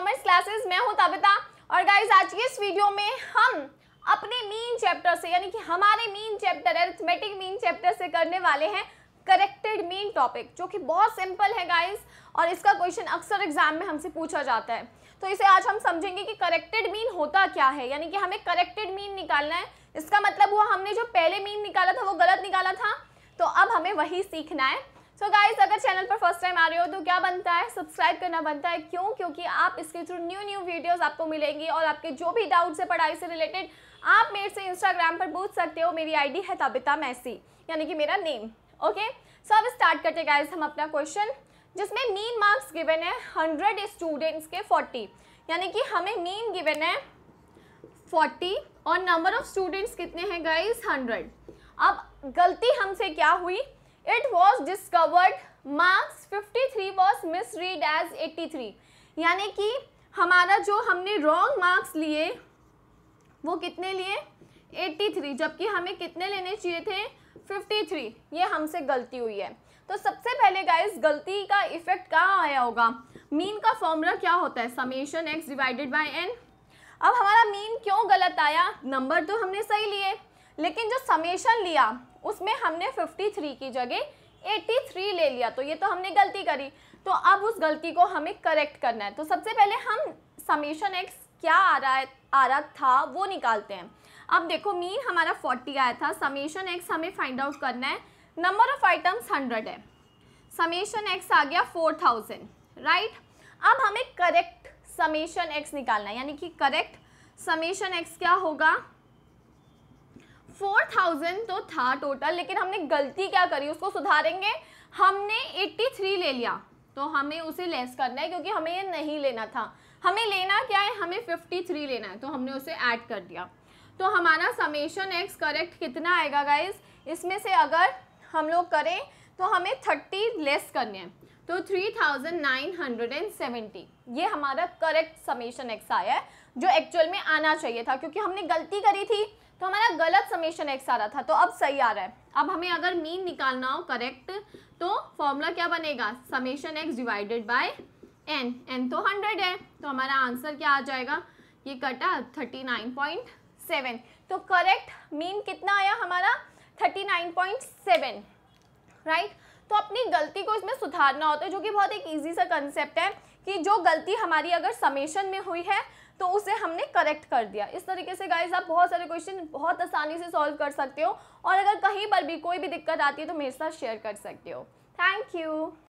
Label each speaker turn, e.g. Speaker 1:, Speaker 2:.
Speaker 1: commerce classes मैं हूं तबिता और गाइस आज की इस वीडियो में हम अपने मेन चैप्टर से यानी कि हमारे main chapter arithmetic main chapter से करने वाले हैं करेक्टेड मेन टॉपिक जो कि बहुत सिंपल है गाइस और इसका क्वेश्चन अक्सर एग्जाम में हमसे पूछा जाता है तो इसे आज हम समझेंगे कि करेक्टेड मीन होता क्या है यानी कि हमें करेक्टेड मीन निकालना है इसका मतलब हुआ हमने जो पहले मीन निकाला था वो गलत निकाला था तो अब हमें वही सीखना है सो so गाइस अगर चैनल पर फर्स्ट टाइम आ रहे हो तो क्या बनता है सब्सक्राइब करना बनता है क्यों क्योंकि आप इसके थ्रू न्यू न्यू वीडियोस आपको मिलेंगी और आपके जो भी डाउट्स है पढ़ाई से रिलेटेड आप मेरे से इंस्टाग्राम पर पूछ सकते हो मेरी आईडी है तबिता मैसी यानी कि मेरा नेम ओके सो अब स्टार्ट करते गाइज हम अपना क्वेश्चन जिसमें मीन मार्क्स गिवेन है हंड्रेड स्टूडेंट्स के फोर्टी यानी कि हमें मीन गिवेन है फोर्टी और नंबर ऑफ स्टूडेंट्स कितने हैं गाइज हंड्रेड अब गलती हमसे क्या हुई it was discovered marks 53 was misread as three यानी कि हमारा जो हमने रॉन्ग मार्क्स लिए वो कितने लिए 83 जबकि हमें कितने लेने चाहिए थे 53 ये हमसे गलती हुई है तो सबसे पहले गाइस गलती का इफेक्ट कहाँ आया होगा मीन का फॉर्मूला क्या होता है summation x divided by n अब हमारा मीन क्यों गलत आया नंबर तो हमने सही लिए लेकिन जो समेशन लिया उसमें हमने 53 की जगह 83 ले लिया तो ये तो हमने गलती करी तो अब उस गलती को हमें करेक्ट करना है तो सबसे पहले हम समीशन एक्स क्या आ रहा है आ रहा था वो निकालते हैं अब देखो मीन हमारा 40 आया था समीशन एक्स हमें फाइंड आउट करना है नंबर ऑफ आइटम्स 100 है समीशन एक्स आ गया 4000 राइट अब हमें करेक्ट समीशन एक्स निकालना है यानी कि करेक्ट समीशन एक्स क्या होगा फोर थाउजेंड तो था टोटल लेकिन हमने गलती क्या करी उसको सुधारेंगे हमने एट्टी थ्री ले लिया तो हमें उसे लेस करना है क्योंकि हमें ये नहीं लेना था हमें लेना क्या है हमें फिफ्टी थ्री लेना है तो हमने उसे ऐड कर दिया तो हमारा समेशन एक्स करेक्ट कितना आएगा गाइज इसमें से अगर हम लोग करें तो हमें थर्टी लेस करने हैं तो three thousand nine hundred and seventy ये हमारा करेक्ट समेशन एक्स आया है जो एक्चुअल में आना चाहिए था क्योंकि हमने गलती करी थी तो हमारा गलत समेशन एक्स आ रहा था तो अब सही आ रहा है अब हमें अगर मीन निकालना हो करेक्ट तो फॉर्मूला क्या बनेगा summation x divided by n n तो हंड्रेड है तो हमारा आंसर क्या आ जाएगा ये कटा थर्टी नाइन पॉइंट सेवन तो करेक्ट मीन कितना आया हमारा thirty nine point seven right तो अपनी गलती को इसमें सुधारना होता है जो कि बहुत एक ईजी सा कंसेप्ट है कि जो गलती हमारी अगर समेशन में हुई है तो उसे हमने करेक्ट कर दिया इस तरीके से गाइज आप बहुत सारे क्वेश्चन बहुत आसानी से सॉल्व कर सकते हो और अगर कहीं पर भी कोई भी दिक्कत आती है तो मेरे साथ शेयर कर सकते हो थैंक यू